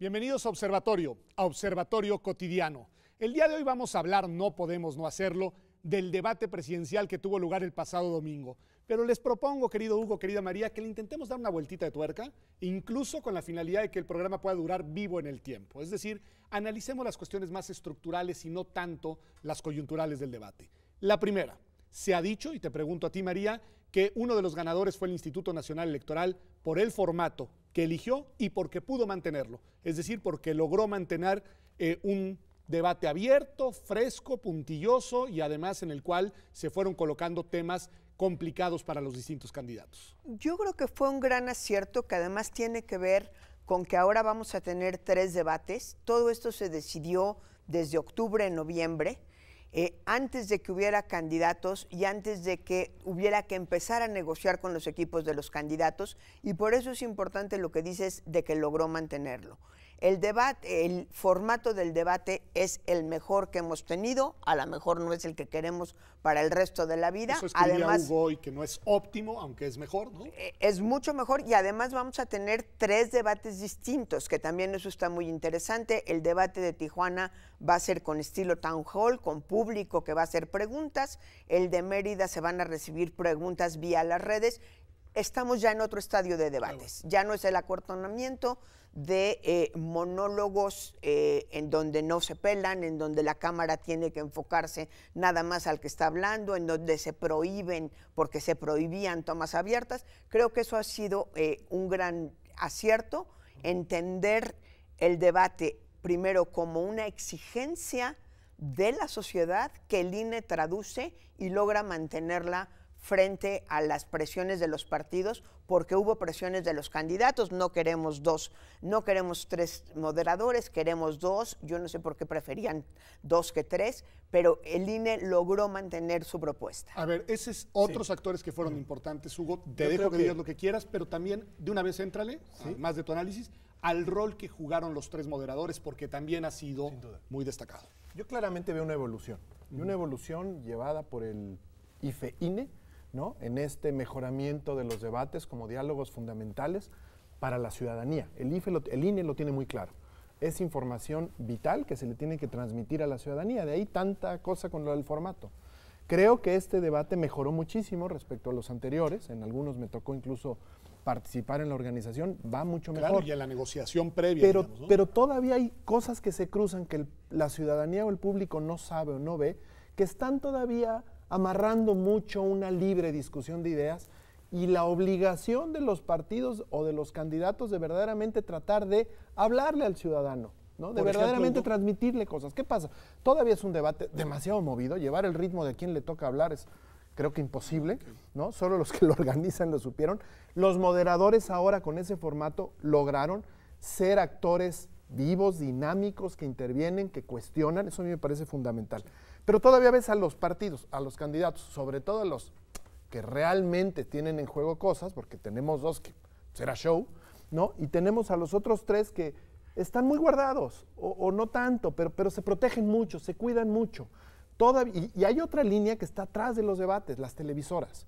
Bienvenidos a Observatorio, a Observatorio Cotidiano. El día de hoy vamos a hablar, no podemos no hacerlo, del debate presidencial que tuvo lugar el pasado domingo. Pero les propongo, querido Hugo, querida María, que le intentemos dar una vueltita de tuerca, incluso con la finalidad de que el programa pueda durar vivo en el tiempo. Es decir, analicemos las cuestiones más estructurales y no tanto las coyunturales del debate. La primera, se ha dicho, y te pregunto a ti, María, que uno de los ganadores fue el Instituto Nacional Electoral por el formato que eligió y porque pudo mantenerlo, es decir, porque logró mantener eh, un debate abierto, fresco, puntilloso y además en el cual se fueron colocando temas complicados para los distintos candidatos. Yo creo que fue un gran acierto que además tiene que ver con que ahora vamos a tener tres debates. Todo esto se decidió desde octubre, noviembre. Eh, antes de que hubiera candidatos y antes de que hubiera que empezar a negociar con los equipos de los candidatos. Y por eso es importante lo que dices de que logró mantenerlo. El debate, el formato del debate es el mejor que hemos tenido, a lo mejor no es el que queremos para el resto de la vida. Eso además, Hugo y que no es óptimo, aunque es mejor, ¿no? Eh, es mucho mejor y además vamos a tener tres debates distintos, que también eso está muy interesante. El debate de Tijuana va a ser con estilo town hall, con público que va a hacer preguntas. El de Mérida se van a recibir preguntas vía las redes estamos ya en otro estadio de debates. Ya no es el acortonamiento de eh, monólogos eh, en donde no se pelan, en donde la cámara tiene que enfocarse nada más al que está hablando, en donde se prohíben porque se prohibían tomas abiertas. Creo que eso ha sido eh, un gran acierto, entender el debate primero como una exigencia de la sociedad que el INE traduce y logra mantenerla frente a las presiones de los partidos, porque hubo presiones de los candidatos. No queremos dos, no queremos tres moderadores, queremos dos. Yo no sé por qué preferían dos que tres, pero el INE logró mantener su propuesta. A ver, esos otros actores que fueron importantes, Hugo, te dejo que, digas lo que quieras, pero también de una vez entrale ah, más de tu análisis, al rol que jugaron los tres moderadores, porque también ha sido muy destacado. Yo claramente veo una evolución, una evolución llevada por el IFE-INE, ¿no? en este mejoramiento de los debates como diálogos fundamentales para la ciudadanía. El, INE e lo tiene muy claro. Es información vital que se le tiene que transmitir a la ciudadanía. De ahí tanta cosa con lo del formato. Creo que este debate mejoró muchísimo respecto a los anteriores. En algunos me tocó incluso participar en la organización, va mucho mejor. y la negociación previa. Pero, pero todavía hay cosas que se cruzan que la ciudadanía o el público no sabe o no ve, que están todavía amarrando mucho una libre discusión de ideas y la obligación de los partidos o de los candidatos de verdaderamente tratar de hablarle al ciudadano. De verdaderamente transmitirle cosas. ¿Qué pasa? Todavía es un debate demasiado movido, llevar el ritmo de quien quién le toca hablar es creo que imposible, Solo los que lo organizan lo supieron. Los moderadores ahora con ese formato lograron ser actores vivos, dinámicos, que intervienen, que cuestionan, eso a mí me parece fundamental. Pero todavía ves a los partidos, a los candidatos, sobre todo a los que realmente tienen en juego cosas, porque tenemos dos que será show, ¿no? Y tenemos a los otros tres que están muy guardados, o, no tanto, pero, se protegen mucho, se cuidan mucho. y, hay otra línea que está atrás de los debates, las televisoras.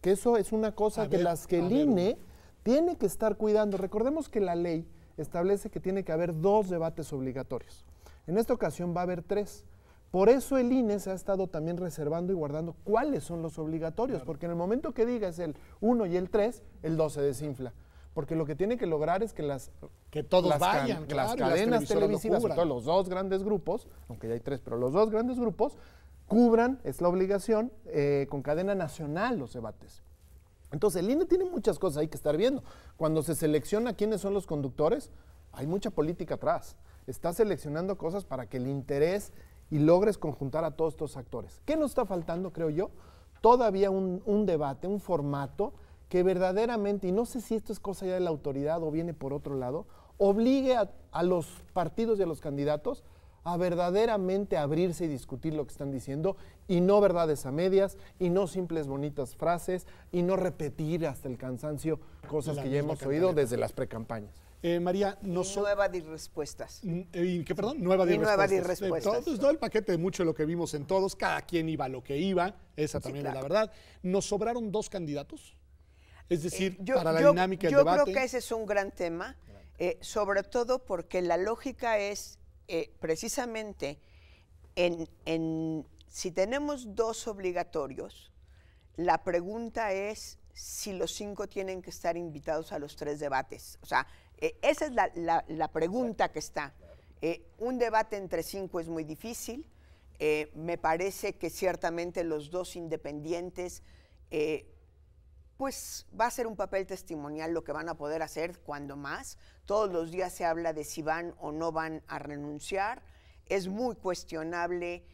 Que eso es una cosa que las que el INE tiene que estar cuidando. Recordemos que la ley establece que tiene que haber dos debates obligatorios. En esta ocasión va a haber tres. Por eso el INE se ha estado también reservando y guardando cuáles son los obligatorios, porque en el momento que digas el 1 y el 3, el 2 se desinfla. Porque lo que tiene que lograr es que las que todos vayan, las cadenas televisivas, todo los dos grandes grupos, aunque ya hay tres, pero los dos grandes grupos cubran, es la obligación, eh, con cadena nacional los debates. Entonces, el INE tiene muchas cosas ahí que estar viendo. Cuando se selecciona quiénes son los conductores, hay mucha política atrás. Está seleccionando cosas para que el interés y logres conjuntar a todos estos actores. ¿Qué nos está faltando, creo yo? Todavía un, debate, un formato que verdaderamente, y no sé si esto es cosa ya de la autoridad o viene por otro lado, obligue a, los partidos y a los candidatos a verdaderamente abrirse y discutir lo que están diciendo y no verdades a medias y no simples bonitas frases y no repetir hasta el cansancio cosas que ya hemos oído desde las precampañas. Eh, María, no Nueva de respuestas. Eh, qué, perdón? Nueva de respuestas. Nueva eh, de Todo, el paquete de mucho lo que vimos en todos, cada quien iba lo que iba, esa también es la verdad. ¿Nos sobraron dos candidatos? Es decir, para la dinámica del debate. Yo creo que ese es un gran tema, sobre todo porque la lógica es precisamente en, en si tenemos dos obligatorios, la pregunta es si los cinco tienen que estar invitados a los tres debates? O sea, eh, esa es la, pregunta que está. Eh, un debate entre cinco es muy difícil. Eh, me parece que ciertamente los dos independientes, pues va a ser un papel testimonial lo que van a poder hacer cuando más. Todos los días se habla de si van o no van a renunciar. Es muy cuestionable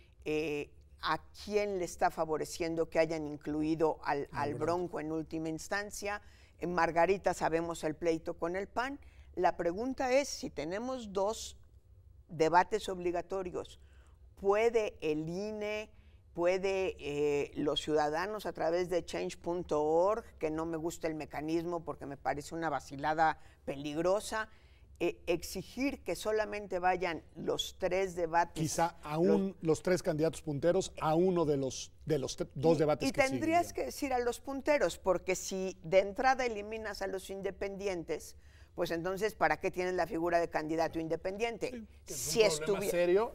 a quién le está favoreciendo que hayan incluido al, Bronco en última instancia. En Margarita sabemos el pleito con el PAN. La pregunta es si tenemos dos debates obligatorios, ¿puede el INE, puede eh, los ciudadanos a través de change.org, que no me gusta el mecanismo porque me parece una vacilada peligrosa, e, exigir que solamente vayan los tres debates. Quizá aún los, tres candidatos punteros a uno de los, de los dos debates. Y tendrías que decir a los punteros, porque si de entrada eliminas a los independientes, pues entonces, ¿para qué tienes la figura de candidato independiente? si serio,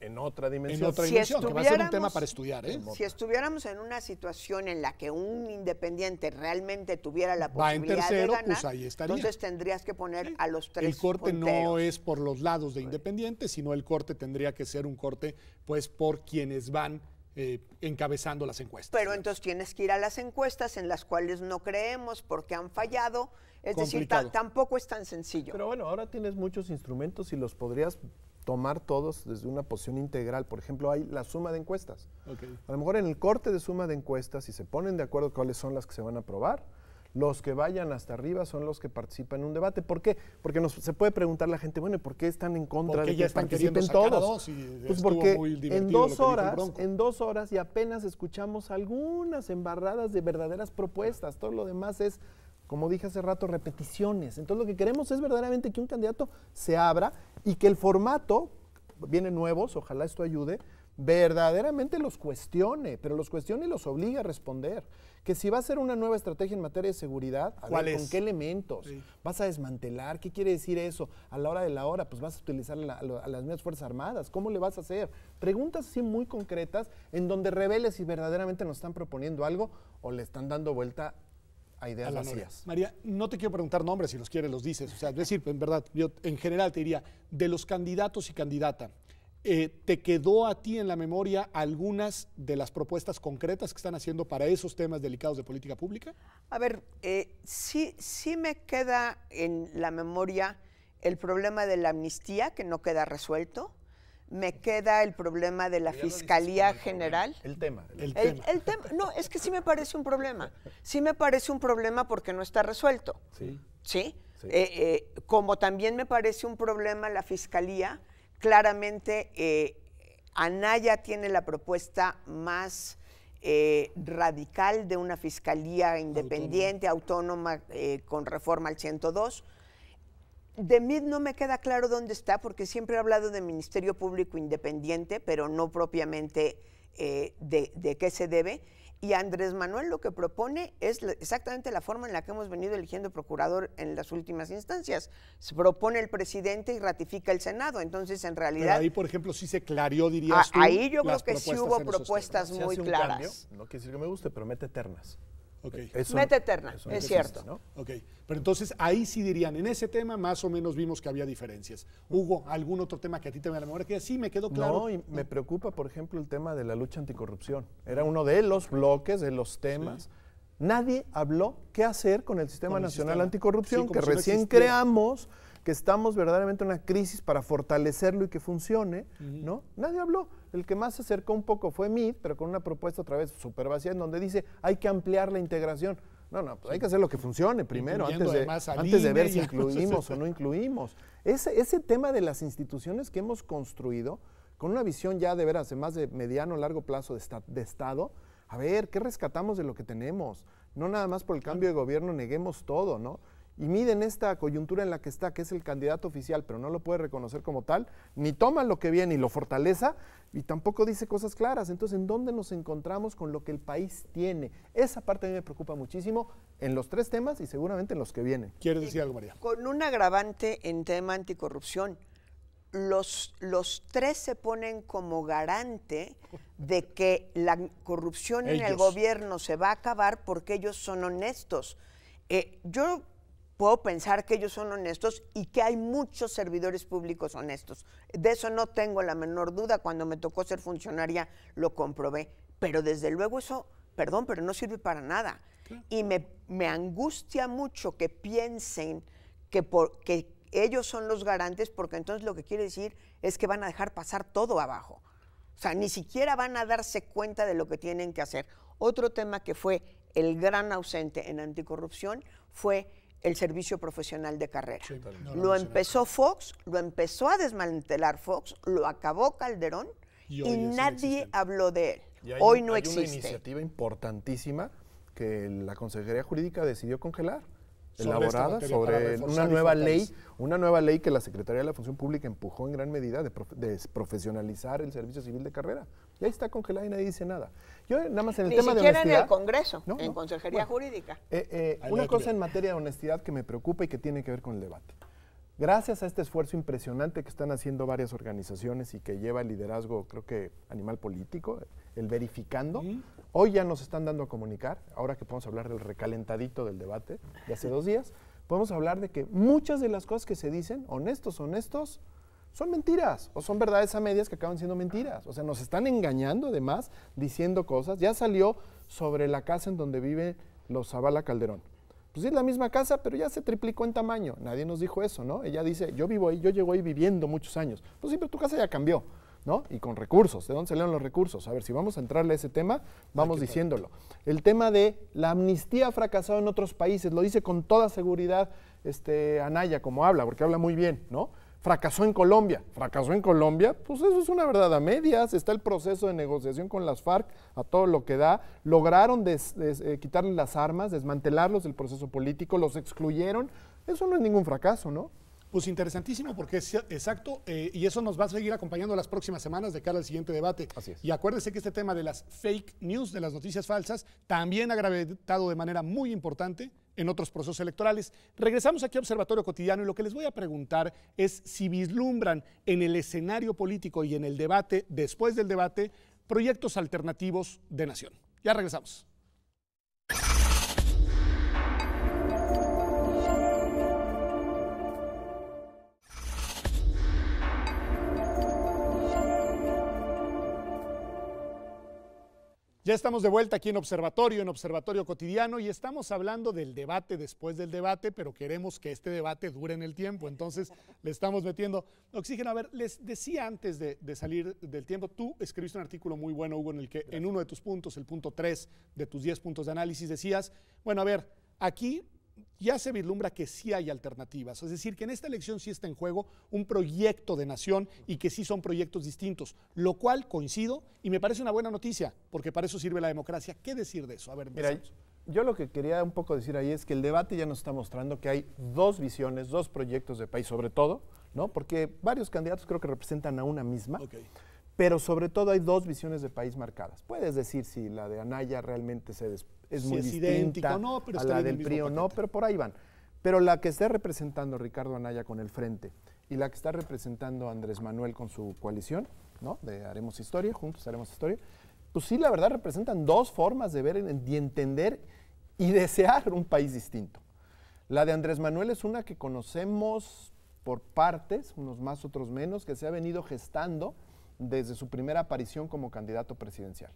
en, otra dimensión. En otra que va a ser un tema para estudiar. ¿eh? Si estuviéramos en una situación en la que un independiente realmente tuviera la posibilidad de pues ganar, entonces tendrías que poner a los tres. El corte no es por los lados de independiente, sino el corte tendría que ser un corte, pues, por quienes van eh, encabezando las encuestas. Pero entonces tienes que ir a las encuestas en las cuales no creemos porque han fallado. Es decir, tampoco es tan sencillo. Pero bueno, ahora tienes muchos instrumentos y los podrías tomar todos desde una posición integral. Por ejemplo, hay la suma de encuestas. A lo mejor en el corte de suma de encuestas, si se ponen de acuerdo cuáles son las que se van a aprobar, los que vayan hasta arriba son los que participan en un debate. ¿Por qué? Porque se puede preguntar la gente, bueno, por qué están en contra de que están participen todos? Pues porque en dos horas, en dos horas y apenas escuchamos algunas embarradas de verdaderas propuestas. Todo lo demás es como dije hace rato, repeticiones. Entonces lo que queremos es verdaderamente que un candidato se abra y que el formato, viene nuevos, ojalá esto ayude, verdaderamente los cuestione, pero los cuestione y los obliga a responder. Que si va a ser una nueva estrategia en materia de seguridad, ¿con qué elementos? ¿Vas a desmantelar? ¿Qué quiere decir eso? A la hora de la hora, pues vas a utilizar a las mismas Fuerzas Armadas. ¿Cómo le vas a hacer? Preguntas así muy concretas en donde reveles si verdaderamente nos están proponiendo algo o le están dando vuelta a ideas a vacías. María, no te quiero preguntar nombres, si los quieres los dices. O sea, es decir, en verdad, yo en general te diría, de los candidatos y candidatas, eh, ¿Te quedó a ti en la memoria algunas de las propuestas concretas que están haciendo para esos temas delicados de política pública? A ver, eh, sí, me queda en la memoria el problema de la amnistía, que no queda resuelto. Me queda el problema de la Fiscalía General. El tema. El, tema. No, es que sí me parece un problema. Sí me parece un problema porque no está resuelto. Sí. ¿Sí? Eh, como también me parece un problema la Fiscalía claramente eh, Anaya tiene la propuesta más eh, radical de una fiscalía independiente, autónoma, eh, con reforma al 102. De mí no me queda claro dónde está, porque siempre he hablado de Ministerio Público Independiente, pero no propiamente de, qué se debe. Y Andrés Manuel lo que propone es exactamente la forma en la que hemos venido eligiendo procurador en las últimas instancias. Se propone el presidente y ratifica el Senado. Entonces, en realidad. Pero ahí, por ejemplo, sí se clarió, dirías. Ah, ahí yo creo que sí hubo propuestas muy claras. no quiere decir que me guste, pero mete ternas. Okay. meta eterna, es cierto. pero entonces ahí sí dirían, en ese tema más o menos vimos que había diferencias. Hugo, ¿algún otro tema que a ti te me la memoria que sí me quedó claro? No, y me preocupa, por ejemplo, el tema de la lucha anticorrupción. Era uno de los bloques, de los temas. Nadie habló qué hacer con el Sistema Nacional Anticorrupción que recién creamos que estamos verdaderamente en una crisis para fortalecerlo y que funcione, ¿no? Nadie habló. El que más se acercó un poco fue Mid, pero con una propuesta otra vez súper vacía, en donde dice hay que ampliar la integración. No, no, pues hay que hacer lo que funcione primero, antes de, antes de, ver si incluimos o no incluimos. Ese, tema de las instituciones que hemos construido, con una visión ya de ver hace más de mediano o largo plazo de, de Estado, a ver, ¿qué rescatamos de lo que tenemos? No nada más por el cambio de gobierno neguemos todo, ¿no? y miden esta coyuntura en la que está, que es el candidato oficial, pero no lo puede reconocer como tal, ni toma lo que viene y lo fortaleza, y tampoco dice cosas claras. Entonces, ¿en dónde nos encontramos con lo que el país tiene? Esa parte a mí me preocupa muchísimo en los tres temas y seguramente en los que vienen. ¿Quieres decir algo, María? Con un agravante en tema anticorrupción. Los, los, tres se ponen como garante de que la corrupción en el gobierno se va a acabar porque ellos son honestos. Eh, yo puedo pensar que ellos son honestos y que hay muchos servidores públicos honestos. De eso no tengo la menor duda. Cuando me tocó ser funcionaria lo comprobé. Pero desde luego eso, perdón, pero no sirve para nada. Y me, angustia mucho que piensen que, que ellos son los garantes porque entonces lo que quiere decir es que van a dejar pasar todo abajo. O sea, ni siquiera van a darse cuenta de lo que tienen que hacer. Otro tema que fue el gran ausente en anticorrupción fue el servicio profesional de carrera. lo, empezó Fox, lo empezó a desmantelar Fox, lo acabó Calderón y, nadie habló de él. hoy no hay existe. Una iniciativa importantísima que la Consejería Jurídica decidió congelar, elaborada sobre una nueva ley, una nueva ley que la Secretaría de la Función Pública empujó en gran medida de, profesionalizar el servicio civil de carrera. Y ahí está congelada y nadie dice nada. Yo nada más en el tema de honestidad. en el Congreso, en Consejería Jurídica. Eh, eh, una cosa en materia de honestidad que me preocupa y que tiene que ver con el debate. Gracias a este esfuerzo impresionante que están haciendo varias organizaciones y que lleva el liderazgo, creo que animal político, el verificando, hoy ya nos están dando a comunicar, ahora que podemos hablar del recalentadito del debate de hace dos días, podemos hablar de que muchas de las cosas que se dicen, honestos, honestos, son mentiras o son verdades a medias que acaban siendo mentiras. O sea, nos están engañando además diciendo cosas. Ya salió sobre la casa en donde vive los Zavala Calderón. Pues es la misma casa, pero ya se triplicó en tamaño. Nadie nos dijo eso, ¿no? Ella dice, yo vivo ahí, yo llego ahí viviendo muchos años. Pues sí, pero tu casa ya cambió, ¿no? Y con recursos. ¿De dónde salieron los recursos? A ver, si vamos a entrarle a ese tema, vamos diciéndolo. El tema de la amnistía ha fracasado en otros países. Lo dice con toda seguridad este, Anaya, como habla, porque habla muy bien, ¿no? Fracasó en Colombia. Fracasó en Colombia, pues eso es una verdad a medias. Está el proceso de negociación con las FARC a todo lo que da. Lograron des, eh, quitarles las armas, desmantelarlos del proceso político, los excluyeron. Eso no es ningún fracaso, ¿no? Pues interesantísimo porque es exacto eh, y eso nos va a seguir acompañando las próximas semanas de cara al siguiente debate. Así es. Y acuérdense que este tema de las fake news, de las noticias falsas, también ha gravitado de manera muy importante en otros procesos electorales. Regresamos aquí a Observatorio Cotidiano y lo que les voy a preguntar es si vislumbran en el escenario político y en el debate, después del debate, proyectos alternativos de nación. Ya regresamos. Ya estamos de vuelta aquí en Observatorio, en Observatorio Cotidiano, y estamos hablando del debate después del debate, pero queremos que este debate dure en el tiempo, entonces le estamos metiendo oxígeno. A ver, les decía antes de, salir del tiempo, tú escribiste un artículo muy bueno, Hugo, en el que en uno de tus puntos, el punto 3 de tus 10 puntos de análisis, decías, bueno, a ver, aquí ya se vislumbra que sí hay alternativas. Es decir, que en esta elección sí está en juego un proyecto de nación y que sí son proyectos distintos, lo cual coincido y me parece una buena noticia, porque para eso sirve la democracia. ¿Qué decir de eso? A ver, Mira, yo lo que quería un poco decir ahí es que el debate ya nos está mostrando que hay dos visiones, dos proyectos de país, sobre todo, ¿no? Porque varios candidatos creo que representan a una misma pero sobre todo hay dos visiones de país marcadas. Puedes decir si la de Anaya realmente se es muy es a la del PRI o no, pero por ahí van. Pero la que esté representando Ricardo Anaya con el Frente y la que está representando Andrés Manuel con su coalición, ¿no? De Haremos Historia, Juntos Haremos Historia, pues sí, la verdad representan dos formas de ver y entender y desear un país distinto. La de Andrés Manuel es una que conocemos por partes, unos más, otros menos, que se ha venido gestando desde su primera aparición como candidato presidencial.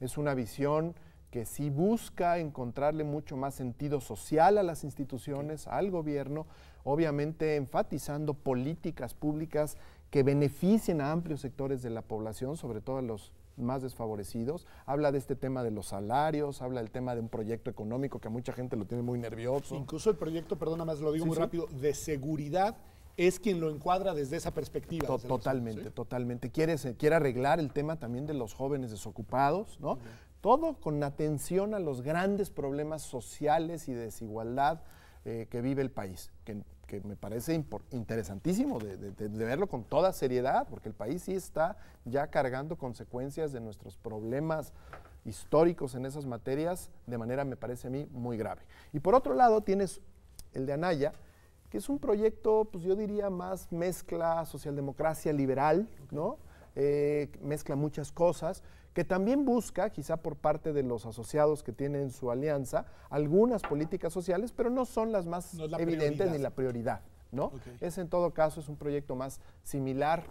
Es una visión que sí busca encontrarle mucho más sentido social a las instituciones, al gobierno, obviamente enfatizando políticas públicas que beneficien a amplios sectores de la población, sobre todo a los más desfavorecidos. Habla de este tema de los salarios, habla del tema de un proyecto económico que a mucha gente lo tiene muy nervioso. Incluso el proyecto, perdona más, lo digo muy rápido, de seguridad es quien lo encuadra desde esa perspectiva. totalmente, totalmente. Quiere, quiere, arreglar el tema también de los jóvenes desocupados, ¿no? Todo con atención a los grandes problemas sociales y desigualdad eh, que vive el país, que, me parece interesantísimo de, de, verlo con toda seriedad, porque el país sí está ya cargando consecuencias de nuestros problemas históricos en esas materias de manera, me parece a mí, muy grave. Y por otro lado, tienes el de Anaya, que es un proyecto, pues yo diría más mezcla socialdemocracia liberal, ¿no? Eh, mezcla muchas cosas, que también busca, quizá por parte de los asociados que tienen su alianza, algunas políticas sociales, pero no son las más evidentes ni la prioridad, ¿no? Es en todo caso, es un proyecto más similar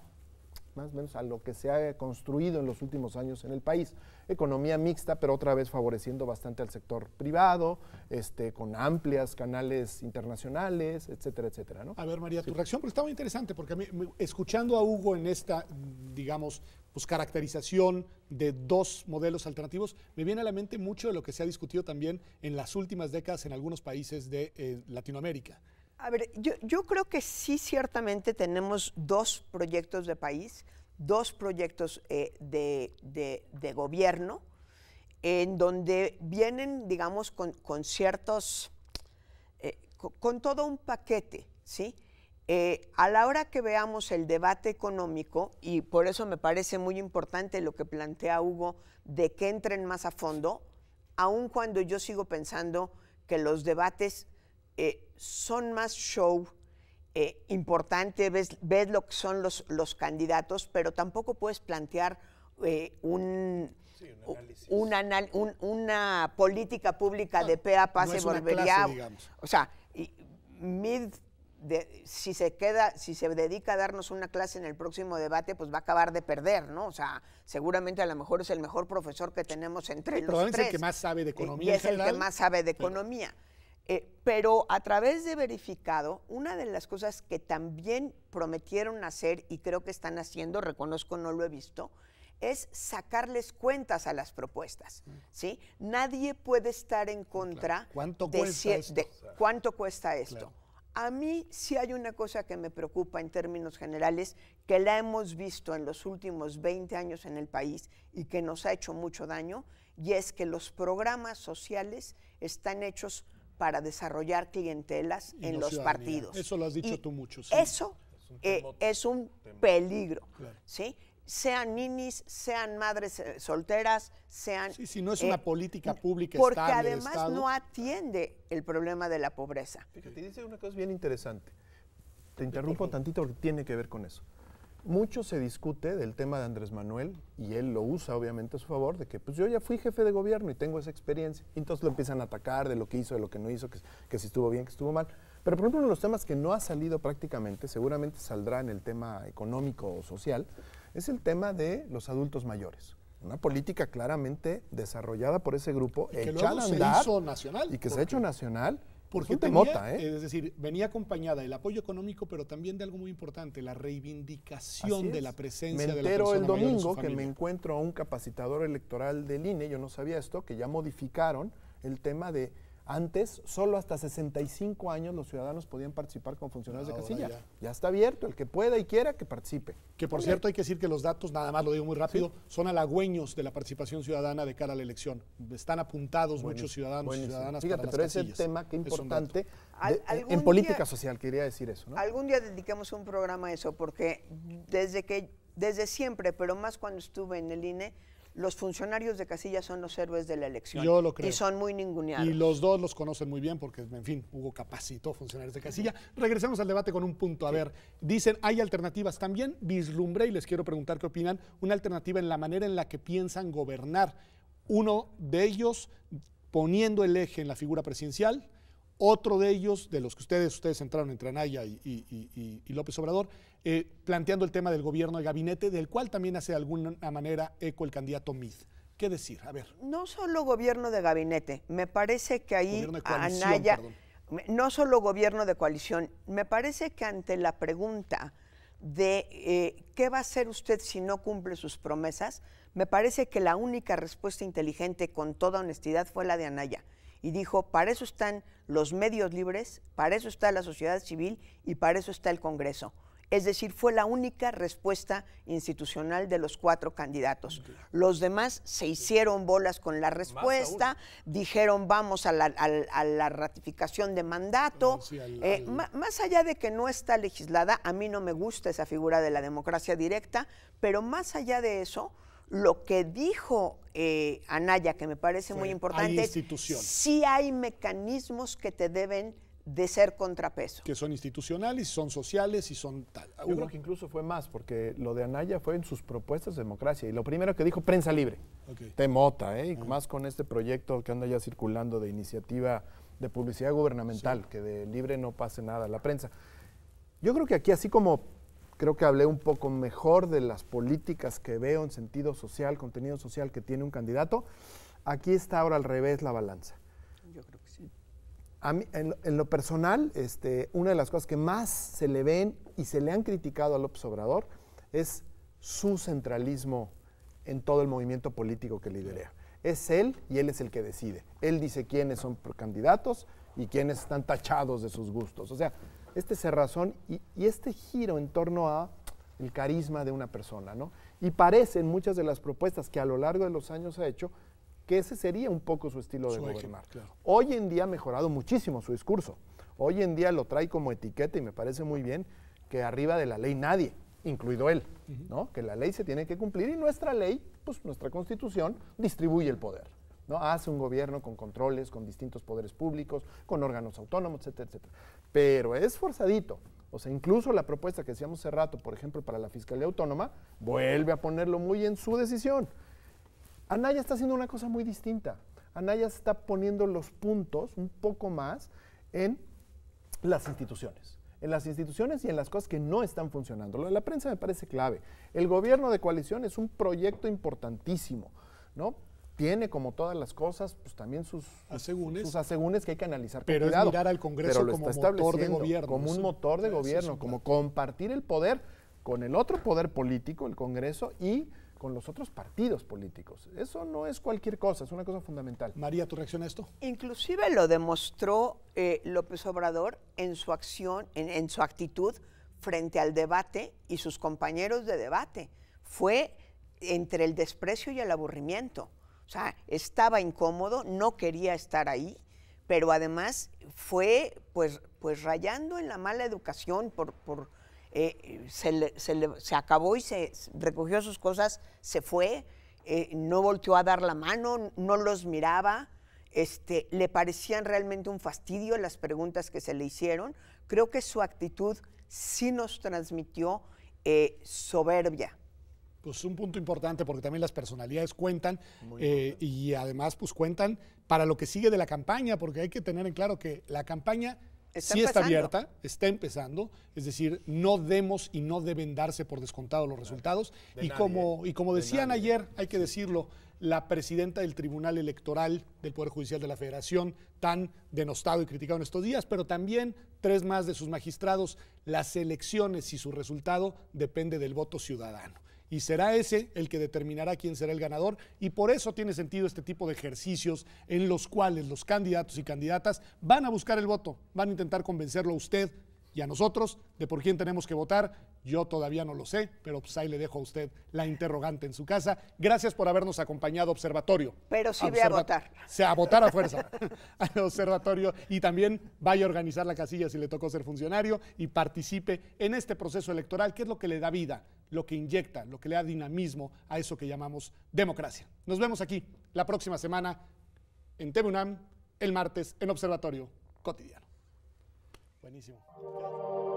más o menos a lo que se ha construido en los últimos años en el país. Economía mixta, pero otra vez favoreciendo bastante al sector privado, este, con amplias canales internacionales, etcétera, etcétera. A ver, María, tu reacción, porque está muy interesante, porque escuchando a Hugo en esta, digamos, pues, caracterización de dos modelos alternativos, me viene a la mente mucho de lo que se ha discutido también en las últimas décadas en algunos países de eh, Latinoamérica. A ver, yo, yo creo que sí, ciertamente tenemos dos proyectos de país, dos proyectos eh, de, gobierno, en donde vienen, digamos, con, ciertos, eh, con, todo un paquete, ¿sí? Eh, a la hora que veamos el debate económico, y por eso me parece muy importante lo que plantea Hugo, de que entren más a fondo, aun cuando yo sigo pensando que los debates eh, son más show eh, importante, ves, lo que son los, los candidatos, pero tampoco puedes plantear eh, un, una política pública de PEA, pase, volvería. o sea, mid si se queda, si se dedica a darnos una clase en el próximo debate, pues va a acabar de perder, ¿no? O sea, seguramente a lo mejor es el mejor profesor que tenemos entre los tres. es el que más sabe de economía. Y es el que más sabe de economía. Eh, pero a través de verificado, una de las cosas que también prometieron hacer y creo que están haciendo, reconozco no lo he visto, es sacarles cuentas a las propuestas, mm. ¿sí? Nadie puede estar en contra de, cuánto cuesta esto. A mí sí hay una cosa que me preocupa en términos generales, que la hemos visto en los últimos 20 años en el país y que nos ha hecho mucho daño, y es que los programas sociales están hechos para desarrollar clientelas en los partidos. Eso lo has dicho tú mucho. Eso es un, eh, peligro, Sean ninis, sean madres eh, solteras, sean... Y si no es eh, una política pública Porque además no atiende el problema de la pobreza. Fíjate, dice una cosa bien interesante. Te interrumpo tantito porque tiene que ver con eso. Mucho se discute del tema de Andrés Manuel y él lo usa obviamente a su favor de que pues yo ya fui jefe de gobierno y tengo esa experiencia. Y entonces lo empiezan a atacar de lo que hizo, de lo que no hizo, que, si estuvo bien, que estuvo mal. Pero por ejemplo uno de los temas que no ha salido prácticamente, seguramente saldrá en el tema económico o social, es el tema de los adultos mayores. Una política claramente desarrollada por ese grupo, que nacional. Y que se ha hecho nacional porque mota, ¿eh? es decir, venía acompañada del apoyo económico, pero también de algo muy importante, la reivindicación de la presencia de la persona el domingo que me encuentro a un capacitador electoral del INE, yo no sabía esto, que ya modificaron el tema de antes, solo hasta 65 años los ciudadanos podían participar con funcionarios de casilla. Ya. está abierto, el que pueda y quiera que participe. Que por cierto, hay que decir que los datos, nada más lo digo muy rápido, son halagüeños de la participación ciudadana de cara a la elección. Están apuntados muchos ciudadanos y ciudadanas Fíjate, para las pero ese tema que importante en, política social, quería decir eso. Algún día dedicamos un programa a eso, porque desde que, desde siempre, pero más cuando estuve en el INE, los funcionarios de casilla son los héroes de la elección. Yo lo creo. Y son muy ninguneados. Y los dos los conocen muy bien porque, en fin, Hugo capacitó funcionarios de casilla. Regresamos Regresemos al debate con un punto. A ver, dicen, hay alternativas. También vislumbré, y les quiero preguntar qué opinan, una alternativa en la manera en la que piensan gobernar. Uno de ellos poniendo el eje en la figura presidencial, otro de ellos, de los que ustedes, ustedes entraron entre Anaya y López Obrador, eh, planteando el tema del gobierno de gabinete, del cual también hace de alguna manera eco el candidato Mid. ¿Qué decir? A ver. No solo gobierno de gabinete, me parece que ahí Anaya. No solo gobierno de coalición, me parece que ante la pregunta de eh, qué va a hacer usted si no cumple sus promesas, me parece que la única respuesta inteligente con toda honestidad fue la de Anaya. Y dijo, para eso están los medios libres, para eso está la sociedad civil y para eso está el Congreso. Es decir, fue la única respuesta institucional de los cuatro candidatos. Los demás se hicieron bolas con la respuesta, dijeron vamos a la, ratificación de mandato. Eh, más allá de que no está legislada, a mí no me gusta esa figura de la democracia directa, pero más allá de eso, lo que dijo eh, Anaya, que me parece muy importante, sí hay mecanismos que te deben de ser contrapeso. Que son institucionales, son sociales y son tal. Yo creo que incluso fue más, porque lo de Anaya fue en sus propuestas de democracia. Y lo primero que dijo, prensa libre. temota, Te mota, ¿eh? Más con este proyecto que anda ya circulando de iniciativa de publicidad gubernamental, que de libre no pase nada a la prensa. Yo creo que aquí, así como creo que hablé un poco mejor de las políticas que veo en sentido social, contenido social que tiene un candidato, aquí está ahora al revés la balanza. Yo creo en, lo personal, este, una de las cosas que más se le ven y se le han criticado a López Obrador es su centralismo en todo el movimiento político que liderea. Es él y él es el que decide. Él dice quiénes son candidatos y quiénes están tachados de sus gustos. O sea, este cerrazón y, y este giro en torno a el carisma de una persona, ¿no? Y parecen muchas de las propuestas que a lo largo de los años ha hecho que ese sería un poco su estilo de gobernar. Hoy en día ha mejorado muchísimo su discurso. Hoy en día lo trae como etiqueta y me parece muy bien que arriba de la ley nadie, incluido él, ¿no? Que la ley se tiene que cumplir y nuestra ley, pues nuestra Constitución distribuye el poder. ¿no? Hace un gobierno con controles, con distintos poderes públicos, con órganos autónomos, etcétera, etcétera. Pero es forzadito. O sea, incluso la propuesta que hacíamos hace rato, por ejemplo, para la Fiscalía Autónoma, vuelve a ponerlo muy en su decisión. Anaya está haciendo una cosa muy distinta. Anaya está poniendo los puntos un poco más en las instituciones. En las instituciones y en las cosas que no están funcionando. Lo de la prensa me parece clave. El gobierno de coalición es un proyecto importantísimo, ¿no? Tiene, como todas las cosas, pues también sus asegúnes, que hay que analizar. Pero cuidado, al Congreso como motor de gobierno. Como un motor de gobierno, como compartir el poder con el otro poder político, el Congreso, y con los otros partidos políticos. Eso no es cualquier cosa, es una cosa fundamental. María, ¿tu reacción a esto? Inclusive lo demostró eh, López Obrador en su acción, en, su actitud frente al debate y sus compañeros de debate. Fue entre el desprecio y el aburrimiento. O sea, estaba incómodo, no quería estar ahí, pero además fue pues, pues rayando en la mala educación por eh, se, acabó y se recogió sus cosas, se fue, eh, no volteó a dar la mano, no los miraba, este, le parecían realmente un fastidio las preguntas que se le hicieron. Creo que su actitud sí nos transmitió eh, soberbia. Pues un punto importante porque también las personalidades cuentan y además pues cuentan para lo que sigue de la campaña, porque hay que tener en claro que la campaña sí está abierta, está empezando, es decir, no demos y no deben darse por descontado los resultados. y, como, y como decían ayer, hay que decirlo, la presidenta del Tribunal Electoral del Poder Judicial de la Federación, tan denostado y criticado en estos días, pero también tres más de sus magistrados, las elecciones y su resultado depende del voto ciudadano y será ese el que determinará quién será el ganador y por eso tiene sentido este tipo de ejercicios en los cuales los candidatos y candidatas van a buscar el voto, van a intentar convencerlo a usted y a nosotros de por quién tenemos que votar. Yo todavía no lo sé, pero pues ahí le dejo a usted la interrogante en su casa. Gracias por habernos acompañado, Observatorio. Pero sí voy a votar. Se a votar a fuerza al Observatorio y también vaya a organizar la casilla si le tocó ser funcionario y participe en este proceso electoral, que es lo que le da vida lo que inyecta, lo que le da dinamismo a eso que llamamos democracia. Nos vemos aquí la próxima semana en TVUNAM, el martes en Observatorio Cotidiano. Buenísimo.